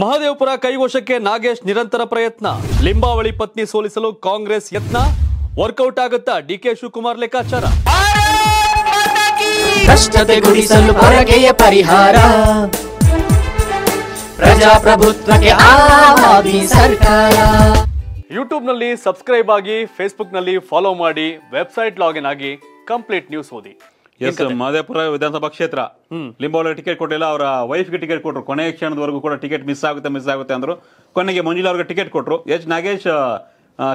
ಮಹದೇವಪುರ ಕೈವಶಕ್ಕೆ ನಾಗೇಶ್ ನಿರಂತರ ಪ್ರಯತ್ನ ಲಿಂಬಾವಳಿ ಪತ್ನಿ ಸೋಲಿಸಲು ಕಾಂಗ್ರೆಸ್ ಯತ್ನ ವರ್ಕೌಟ್ ಆಗುತ್ತಾ ಡಿಕೆ ಶಿವಕುಮಾರ್ ಲೆಕ್ಕಾಚಾರ ಕಷ್ಟತೆ ಗುಡಿಸಲು ಪರಿಹಾರ ಪ್ರಜಾಪ್ರಭುತ್ವಕ್ಕೆ ಸರ್ಕಾರ ಯೂಟ್ಯೂಬ್ನಲ್ಲಿ ಸಬ್ಸ್ಕ್ರೈಬ್ ಆಗಿ ನಲ್ಲಿ ಫಾಲೋ ಮಾಡಿ ವೆಬ್ಸೈಟ್ ಲಾಗಿನ್ ಆಗಿ ಕಂಪ್ಲೀಟ್ ನ್ಯೂಸ್ ಓದಿ ಎಸ್ ಮಾದೇಪುರ ವಿಧಾನಸಭಾ ಕ್ಷೇತ್ರ ಲಿಂಬಾವಳಿ ಟಿಕೆಟ್ ಕೊಟ್ಟಿಲ್ಲ ಅವರ ವೈಫ್ಗೆ ಟಿಕೆಟ್ ಕೊಟ್ಟರು ಕೊನೆಯ ಕ್ಷಣದವರೆಗೂ ಕೂಡ ಟಿಕೆಟ್ ಮಿಸ್ ಆಗುತ್ತೆ ಮಿಸ್ ಆಗುತ್ತೆ ಅಂದರು ಕೊನೆಗೆ ಮಂಜುಳ ಅವ್ರಿಗೆ ಟಿಕೆಟ್ ಕೊಟ್ಟರು ಎಚ್ ನಾಗೇಶ್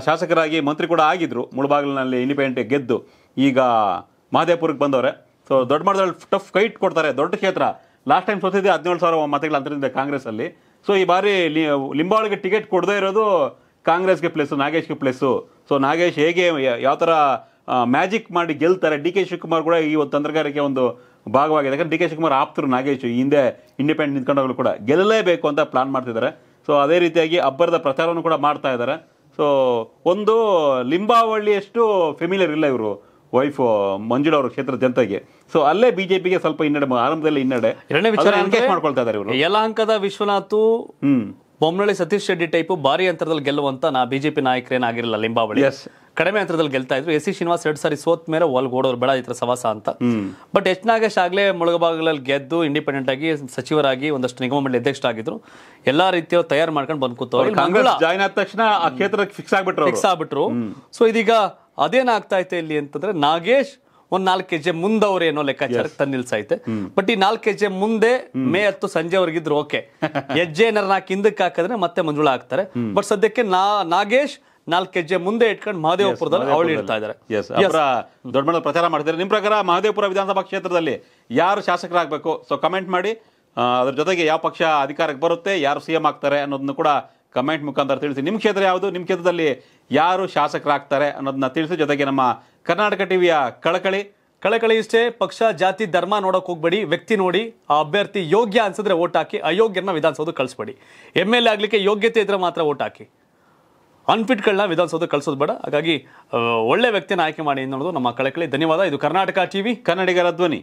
ಶಾಸಕರಾಗಿ ಮಂತ್ರಿ ಕೂಡ ಆಗಿದ್ರು ಮುಳಬಾಗಿಲಿನಲ್ಲಿ ಇಂಡಿಪೆಂಡೆಂಟ್ ಗೆದ್ದು ಈಗ ಮಹದೇಪುರಕ್ಕೆ ಬಂದವರೆ ಸೊ ದೊಡ್ಡ ಮಟ್ಟದಲ್ಲಿ ಟಫ್ ಕೈಟ್ ಕೊಡ್ತಾರೆ ದೊಡ್ಡ ಕ್ಷೇತ್ರ ಲಾಸ್ಟ್ ಟೈಮ್ ಸೋತಿದ್ದೆ ಹದಿನೇಳು ಸಾವಿರ ಮತಗಳ ಅಂತರದಿಂದ ಕಾಂಗ್ರೆಸ್ಸಲ್ಲಿ ಸೊ ಈ ಬಾರಿ ಲಿಂಬಾವಳಿಗೆ ಟಿಕೆಟ್ ಕೊಡದೇ ಇರೋದು ಕಾಂಗ್ರೆಸ್ಗೆ ಪ್ಲೇಸು ನಾಗೇಶ್ಗೆ ಪ್ಲೇಸು ಸೊ ನಾಗೇಶ್ ಹೇಗೆ ಯಾವ ಥರ ಮ್ಯಾಜಿಕ್ ಮಾಡಿ ಗೆಲ್ತಾರೆ ಡಿ ಕೆ ಶಿವಕುಮಾರ್ ಕೂಡ ಈ ಒಂದು ತಂತ್ರಗಾರಿಕೆ ಒಂದು ಭಾಗವಾಗಿದೆ ಯಾಕಂದ್ರೆ ಡಿ ಕೆ ಶಿವಕುಮಾರ್ ಆಪ್ತರು ನಾಗೇಶ್ ಈ ಹಿಂದೆ ಇಂಡಿಪೆಂಡೆಂಟ್ ನಿಂತ್ಕೊಂಡಾಗಲೂ ಕೂಡ ಗೆಲ್ಲಲೇಬೇಕು ಅಂತ ಪ್ಲಾನ್ ಮಾಡ್ತಿದ್ದಾರೆ ಸೊ ಅದೇ ರೀತಿಯಾಗಿ ಅಬ್ಬರದ ಪ್ರಚಾರವನ್ನು ಕೂಡ ಮಾಡ್ತಾ ಇದ್ದಾರೆ ಸೊ ಒಂದು ಲಿಂಬಾವಳ್ಳಿಯಷ್ಟು ಫೆಮಿಲಿಯರ್ ಇಲ್ಲ ಇವರು ವೈಫ್ ಮಂಜುಳ ಅವರ ಕ್ಷೇತ್ರ ಜನತೆಗೆ ಸೊ ಅಲ್ಲೇ ಬಿಜೆಪಿಗೆ ಸ್ವಲ್ಪ ಹಿನ್ನಡೆ ಆರಂಭದಲ್ಲಿ ಹಿನ್ನಡೆ ಮಾಡ್ಕೊಳ್ತಾ ಇದಾರೆ ಇವರು ಯಲಹಂಕದ ವಿಶ್ವನಾಥ್ ಬೊಮ್ಮನಳ್ಳಿ ಸತೀಶ್ ಶೆಟ್ಟಿ ಟೈಪ್ ಭಾರಿ ಅಂತರದಲ್ಲಿ ಗೆಲ್ಲುವಂತ ನಾ ಬಿಜೆಪಿ ನಾಯಕರೇನಾಗಿರಲಿಲ್ಲ ಲಿಂಬಾವಳಿ ಕಡಿಮೆ ಅಂತರದಲ್ಲಿ ಗೆಲ್ತಾ ಇದ್ರು ಎಸ್ ಸಿ ಶ್ರೀನಿವಾಸ್ ಎರಡು ಸಾರಿ ಸೋತ್ ಮೇಲೆ ಒಲ್ ಓಡೋರು ಬೇಡ ಈ ಸವಾಸ ಅಂತ ಬಟ್ ಎಚ್ ನಾಗೇಶ್ ಆಗಲೇ ಮುಳುಗಭಾಗಗಳಲ್ಲಿ ಗೆದ್ದು ಇಂಡಿಪೆಂಡೆಂಟ್ ಆಗಿ ಸಚಿವರಾಗಿ ಒಂದಷ್ಟು ನಿಗಮ ಮಂಡಳಿ ಆಗಿದ್ರು ಎಲ್ಲಾ ರೀತಿಯ ತಯಾರು ಮಾಡ್ಕೊಂಡು ಬಂದ್ ಕೂತವ್ರು ಜಾಯ್ನ್ ಆದ ತಕ್ಷಣ ಆ ಕ್ಷೇತ್ರಕ್ಕೆ ಫಿಕ್ಸ್ ಆಗ್ಬಿಟ್ರು ಫಿಕ್ಸ್ ಆಗ್ಬಿಟ್ರು ಸೊ ಇದೀಗ ಅದೇನಾಗ್ತಾ ಐತೆ ಇಲ್ಲಿ ಅಂತಂದ್ರೆ ನಾಗೇಶ್ ಒಂದ್ ನಾಲ್ಕು ಕೆಜಿ ಮುಂದವ್ರು ಏನೋ ಲೆಕ್ಕಾಚಾರಕ್ಕೆ ತನ್ನ ನಿಲ್ಸೈತೆ ಬಟ್ ಈ ನಾಲ್ಕು ಕೆಜಿ ಮುಂದೆ ಮೇ ಹತ್ತು ಸಂಜೆವರೆಗಿದ್ರು ಓಕೆ ಹೆಜ್ಜೆ ಏನಾರ ನಾಲ್ಕು ಹಿಂದಕ್ಕೆ ಹಾಕಿದ್ರೆ ಮತ್ತೆ ಮಂಜುಳ ಆಗ್ತಾರೆ ಬಟ್ ಸದ್ಯಕ್ಕೆ ನಾ ನಾಗೇಶ್ ನಾಲ್ಕು ಹೆಜ್ಜೆ ಮುಂದೆ ಇಟ್ಕೊಂಡು ಮಹದೇವಪುರದಲ್ಲಿ ಅವಳು ಇಡ್ತಾ ಇದ್ದಾರೆ ದೊಡ್ಡ ಮಟ್ಟದ ಪ್ರಚಾರ ಮಾಡ್ತಿದ್ದಾರೆ ನಿಮ್ಮ ಪ್ರಕಾರ ಮಹದೇವಪುರ ವಿಧಾನಸಭಾ ಕ್ಷೇತ್ರದಲ್ಲಿ ಯಾರು ಶಾಸಕರಾಗಬೇಕು ಸೊ ಕಮೆಂಟ್ ಮಾಡಿ ಅದ್ರ ಜೊತೆಗೆ ಯಾವ ಪಕ್ಷ ಅಧಿಕಾರಕ್ಕೆ ಬರುತ್ತೆ ಯಾರು ಸಿ ಎಂ ಆಗ್ತಾರೆ ಅನ್ನೋದನ್ನು ಕೂಡ ಕಮೆಂಟ್ ಮುಖಾಂತರ ತಿಳಿಸಿ ನಿಮ್ಮ ಕ್ಷೇತ್ರ ಯಾವುದು ನಿಮ್ಮ ಕ್ಷೇತ್ರದಲ್ಲಿ ಯಾರು ಶಾಸಕರಾಗ್ತಾರೆ ಅನ್ನೋದನ್ನ ತಿಳಿಸಿ ಜೊತೆಗೆ ನಮ್ಮ ಕರ್ನಾಟಕ ಟಿವಿಯ ಕಳಕಳಿ ಕಳಕಳಿ ಇಷ್ಟೇ ಪಕ್ಷ ಜಾತಿ ಧರ್ಮ ನೋಡೋಕೆ ಹೋಗ್ಬೇಡಿ ವ್ಯಕ್ತಿ ನೋಡಿ ಆ ಅಭ್ಯರ್ಥಿ ಯೋಗ್ಯ ಅನ್ಸಿದ್ರೆ ಓಟ್ ಹಾಕಿ ಅಯೋಗ್ಯನ ವಿಧಾನಸೌಧ ಕಳಿಸ್ಬೇಡಿ ಎಮ್ ಎಲ್ ಎ ಆಗ್ಲಿಕ್ಕೆ ಯೋಗ್ಯತೆ ಇದ್ರೆ ಮಾತ್ರ ಓಟ್ ಹಾಕಿ ಅನ್ಫಿಟ್ಗಳನ್ನ ವಿಧಾನಸೌಧ ಕಳಿಸೋದು ಬೇಡ ಹಾಗಾಗಿ ಒಳ್ಳೆ ವ್ಯಕ್ತಿಯನ್ನು ಆಯ್ಕೆ ಮಾಡಿ ಅನ್ನೋದು ನಮ್ಮ ಕಳಕಳಿ ಧನ್ಯವಾದ ಇದು ಕರ್ನಾಟಕ ಟಿವಿ ಕನ್ನಡಿಗರ ಧ್ವನಿ